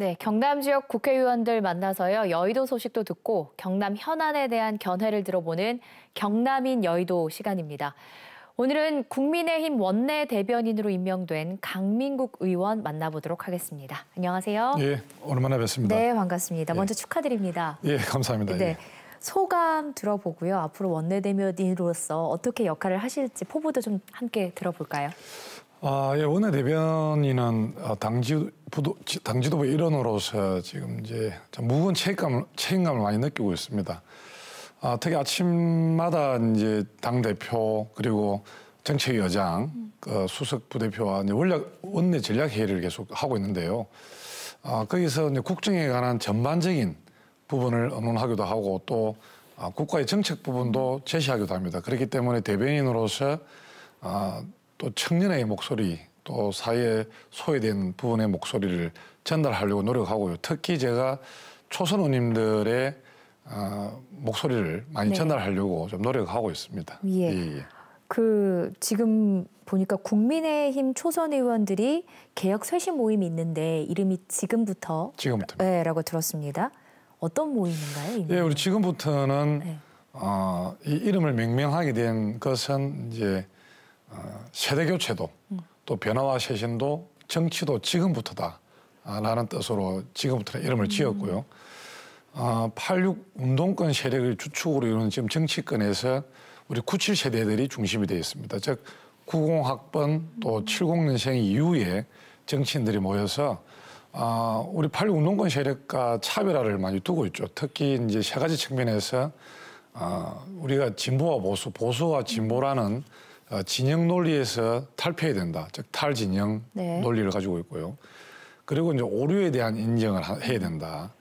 네, 경남 지역 국회의원들 만나서요. 여의도 소식도 듣고 경남 현안에 대한 견해를 들어보는 경남인 여의도 시간입니다. 오늘은 국민의힘 원내 대변인으로 임명된 강민국 의원 만나보도록 하겠습니다. 안녕하세요. 예, 오랜만에 뵙습니다. 네, 반갑습니다. 예. 먼저 축하드립니다. 예, 감사합니다. 네. 예. 소감 들어보고요. 앞으로 원내대변인으로서 어떻게 역할을 하실지 포부도 좀 함께 들어볼까요? 아, 예, 원내 대변인은 어, 당지 부도, 당지도부 일원으로서 지금 이제 무거운 책임감을, 책임감을 많이 느끼고 있습니다. 아, 특히 아침마다 이제 당 대표 그리고 정책위원장, 그 수석 부대표와 이제 원략, 원내 전략 회의를 계속 하고 있는데요. 아, 거기서 이제 국정에 관한 전반적인 부분을 의론하기도 하고 또 아, 국가의 정책 부분도 제시하기도 합니다. 그렇기 때문에 대변인으로서 아, 또 청년의 목소리 또 사회에 소외된 부분의 목소리를 전달하려고 노력하고요. 특히 제가 초선 의원님들의 어, 목소리를 많이 네. 전달하려고 좀 노력하고 있습니다. 예. 예, 예. 그 지금 보니까 국민의힘 초선 의원들이 개혁 쇄신 모임이 있는데 이름이 지금부터 지금부터 네, 라고 들었습니다. 어떤 모임인가요? 예, 우리 지금부터는 네. 어, 이 이름을 명명하게 된 것은 이제 아, 세대 교체도 또 변화와 쇄신도 정치도 지금부터다라는 아, 뜻으로 지금부터 이름을 음. 지었고요. 어, 아, 86 운동권 세력을 주축으로 이루는 지금 정치권에서 우리 97 세대들이 중심이 되어 있습니다. 즉 90학번 또 70년생 음. 이후에 정치인들이 모여서 아, 우리 86 운동권 세력과 차별화를 많이 두고 있죠. 특히 이제 세 가지 측면에서 아, 우리가 진보와 보수, 보수와 진보라는 어, 진영 논리에서 탈피해야 된다. 즉 탈진영 네. 논리를 가지고 있고요. 그리고 이제 오류에 대한 인정을 하, 해야 된다.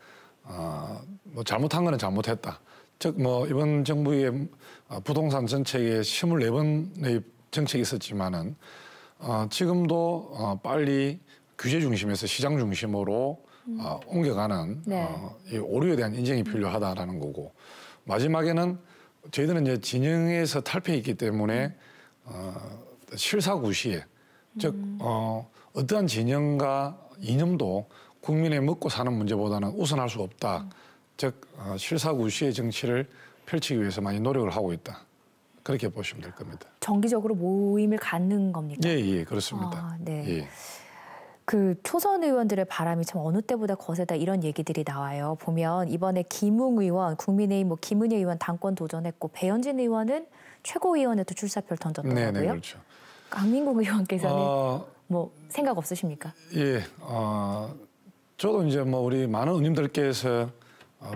어, 뭐 잘못한 거는 잘못했다. 즉 뭐 이번 정부의 어, 부동산 정책에 24번의 정책이 있었지만은 어, 지금도 어, 빨리 규제 중심에서 시장 중심으로 음. 어, 옮겨가는 네. 어, 이 오류에 대한 인정이 필요하다라는 거고 마지막에는 저희들은 이제 진영에서 탈피했기 때문에 음. 어, 실사구시, 음. 즉 어, 어떠한 진영과 이념도 국민의 먹고 사는 문제보다는 우선할 수 없다. 즉 어, 실사구시의 정치를 펼치기 위해서 많이 노력을 하고 있다. 그렇게 보시면 될 겁니다. 정기적으로 모임을 갖는 겁니까? 예, 예, 그렇습니다. 아, 네. 예. 그 초선 의원들의 바람이 참 어느 때보다 거세다 이런 얘기들이 나와요. 보면 이번에 김웅 의원, 국민의힘 뭐 김은혜 의원 당권 도전했고 배현진 의원은 최고위원에도 출사표를 던졌더라고요. 네, 네 그렇죠. 강민국 의원께서는 어... 뭐 생각 없으십니까? 예, 어, 저도 이제 뭐 우리 많은 의원님들께서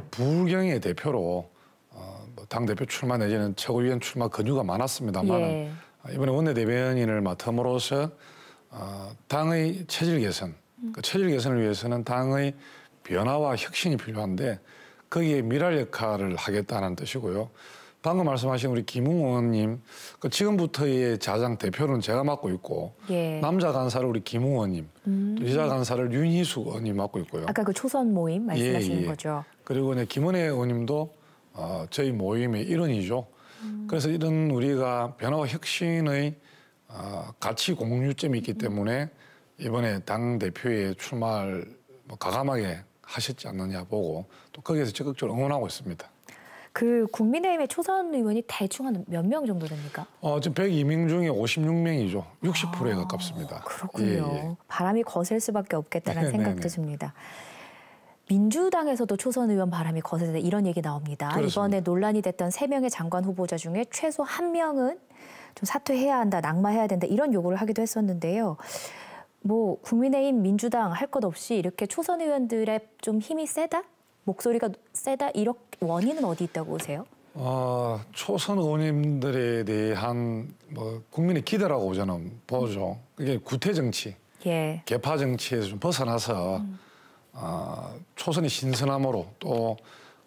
불경의 어, 대표로 어, 뭐 당 대표 출마 내지는 최고위원 출마 근유가 많았습니다만 예. 이번에 원내 대변인을 맡음으로써 어, 당의 체질 개선, 그 체질 개선을 위해서는 당의 변화와 혁신이 필요한데 거기에 미랄 역할을 하겠다는 뜻이고요. 방금 말씀하신 우리 김웅 의원님 그 지금부터의 자장 대표는 제가 맡고 있고 예. 남자 간사를 우리 김웅 의원님 음. 여자 간사를 윤희숙 의원님 맡고 있고요. 아까 그 초선 모임 말씀하시는 예, 예. 거죠. 그리고 네, 김은혜 의원님도 어, 저희 모임의 일원이죠. 음. 그래서 이런 우리가 변화와 혁신의 가치 아, 공유점이 있기 때문에 이번에 당 대표에 출마를 뭐 과감하게 하셨지 않느냐 보고 또 거기에서 적극적으로 응원하고 있습니다. 그 국민의힘의 초선 의원이 대충 한 몇 명 정도 됩니까? 어, 지금 102명 중에 56명이죠. 60%에 아, 가깝습니다. 그렇군요. 예, 예. 바람이 거셀 수밖에 없겠다는 네, 네, 생각도 네. 듭니다. 민주당에서도 초선 의원 바람이 거세다 이런 얘기 나옵니다. 그렇습니다. 이번에 논란이 됐던 세명의 장관 후보자 중에 최소 한명은 좀 사퇴해야 한다, 낙마해야 된다 이런 요구를 하기도 했었는데요. 뭐 국민의힘, 민주당 할 것 없이 이렇게 초선 의원들의 좀 힘이 세다, 목소리가 세다 이렇게 원인은 어디 있다고 보세요? 어, 초선 의원님들에 대한 뭐 국민의 기대라고 저는 보죠. 그게 구태 정치, 예. 개파 정치에서 좀 벗어나서 음. 어, 아, 초선의 신선함으로 또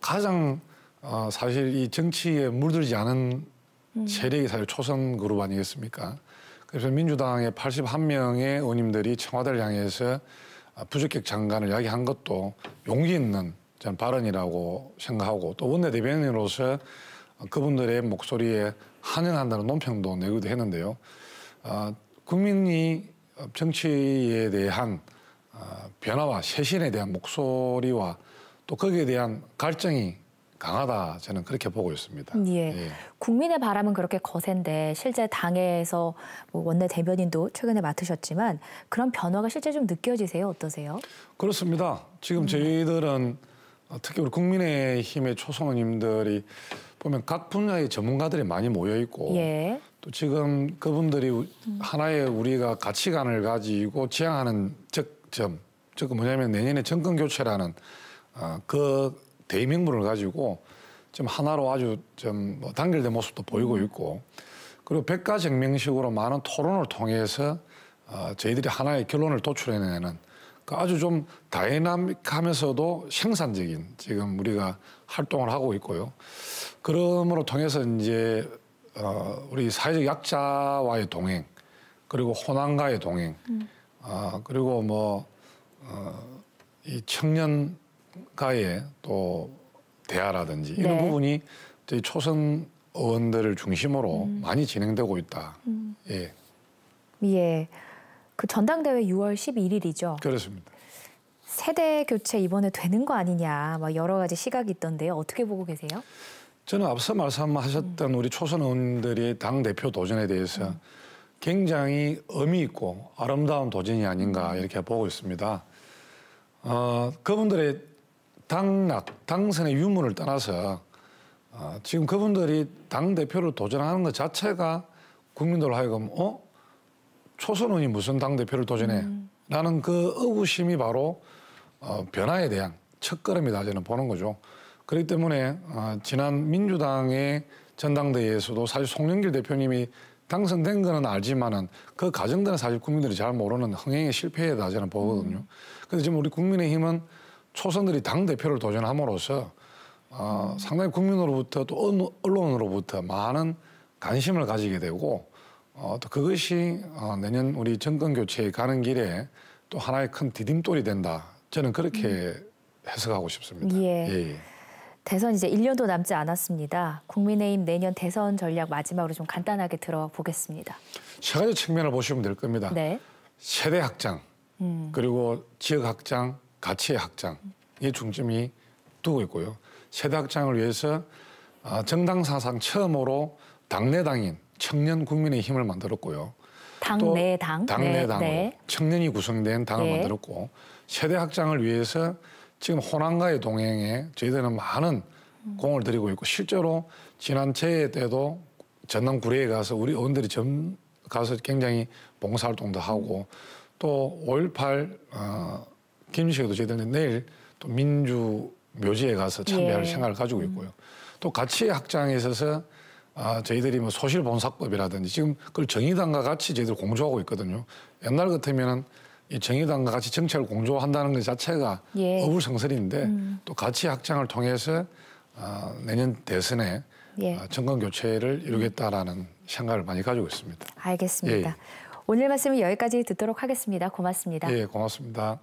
가장 어, 사실 이 정치에 물들지 않은 세력이 음. 사실 초선 그룹 아니겠습니까? 그래서 민주당의 81명의 의원님들이 청와대를 향해서 부적격 장관을 이야기한 것도 용기 있는 전 발언이라고 생각하고 또 원내대변인으로서 그분들의 목소리에 환영한다는 논평도 내기도 했는데요. 어, 국민이 정치에 대한 어, 변화와 쇄신에 대한 목소리와 또 거기에 대한 갈증이 강하다 저는 그렇게 보고 있습니다. 예. 예. 국민의 바람은 그렇게 거센데 실제 당에서 뭐 원내 대변인도 최근에 맡으셨지만 그런 변화가 실제 좀 느껴지세요? 어떠세요? 그렇습니다. 지금 음. 저희들은 어, 특히 우리 국민의힘의 초선님들이 보면 각 분야의 전문가들이 많이 모여 있고 예. 또 지금 그분들이 음. 하나의 우리가 가치관을 가지고 지향하는 적점, 즉 뭐냐면 내년에 정권 교체라는 어, 그 대의명분을 가지고 좀 하나로 아주 좀 뭐 단결된 모습도 보이고 있고 그리고 백과쟁명식으로 많은 토론을 통해서 어, 저희들이 하나의 결론을 도출해내는 그 아주 좀 다이나믹하면서도 생산적인 지금 우리가 활동을 하고 있고요. 그러므로 통해서 이제 어, 우리 사회적 약자와의 동행 그리고 호남과의 동행 음. 어, 그리고 뭐 어, 이 청년 가의 또 대화라든지 네. 이런 부분이 저희 초선 의원들을 중심으로 음. 많이 진행되고 있다. 음. 예. 예. 그 전당대회 6월 11일이죠. 그렇습니다. 세대 교체 이번에 되는 거 아니냐 막 여러 가지 시각이 있던데요. 어떻게 보고 계세요? 저는 앞서 말씀하셨던 음. 우리 초선 의원들이 당 대표 도전에 대해서 음. 굉장히 의미 있고 아름다운 도전이 아닌가 음. 이렇게 보고 있습니다. 어, 그분들의 당락, 당선의 유무를 떠나서 어, 지금 그분들이 당 대표를 도전하는 것 자체가 국민들로 하여금 어 초선의원이 무슨 당 대표를 도전해라는 음. 그 의구심이 바로 어, 변화에 대한 첫걸음이다 저는 보는 거죠. 그렇기 때문에 어, 지난 민주당의 전당대회에서도 사실 송영길 대표님이 당선된 거는 알지만은 그 과정들은 사실 국민들이 잘 모르는 흥행의 실패에다 저는 보거든요. 음. 근데 지금 우리 국민의힘은 초선들이 당대표를 도전함으로써 어, 상당히 국민으로부터 또 언론으로부터 많은 관심을 가지게 되고 어, 또 그것이 어, 내년 우리 정권 교체에 가는 길에 또 하나의 큰 디딤돌이 된다. 저는 그렇게 음. 해석하고 싶습니다. 예. 예. 예. 대선 이제 1년도 남지 않았습니다. 국민의힘 내년 대선 전략 마지막으로 좀 간단하게 들어보겠습니다. 세 가지 측면을 보시면 될 겁니다. 네. 세대 확장, 음. 그리고 지역 확장, 가치의 확장의 중점이 두고 있고요. 세대 확장을 위해서 아, 정당 사상 처음으로 당내당인 청년 국민의 힘을 만들었고요. 당내당? 당내당. 네, 네. 청년이 구성된 당을 네. 만들었고 세대 확장을 위해서 지금 호남과의 동행에 저희들은 많은 공을 들이고 있고 실제로 지난 재해 때도 전남 구례에 가서 우리 의원들이 점 가서 굉장히 봉사활동도 하고 또5.18 어, 김씨도제대든 내일 또 민주 묘지에 가서 참여할 예. 생각을 가지고 있고요. 또가치학장에 있어서 아, 저희들이 뭐 소실본사법이라든지 지금 그걸 정의당과 같이 저희들 공조하고 있거든요. 옛날 같으면은 이 정의당과 같이 정책을 공조한다는 것 자체가 예. 어불성설인데 음. 또 가치 학장을 통해서 아, 내년 대선에 예. 아, 정권 교체를 이루겠다라는 생각을 많이 가지고 있습니다. 알겠습니다. 예. 예. 오늘 말씀은 여기까지 듣도록 하겠습니다. 고맙습니다. 예, 고맙습니다.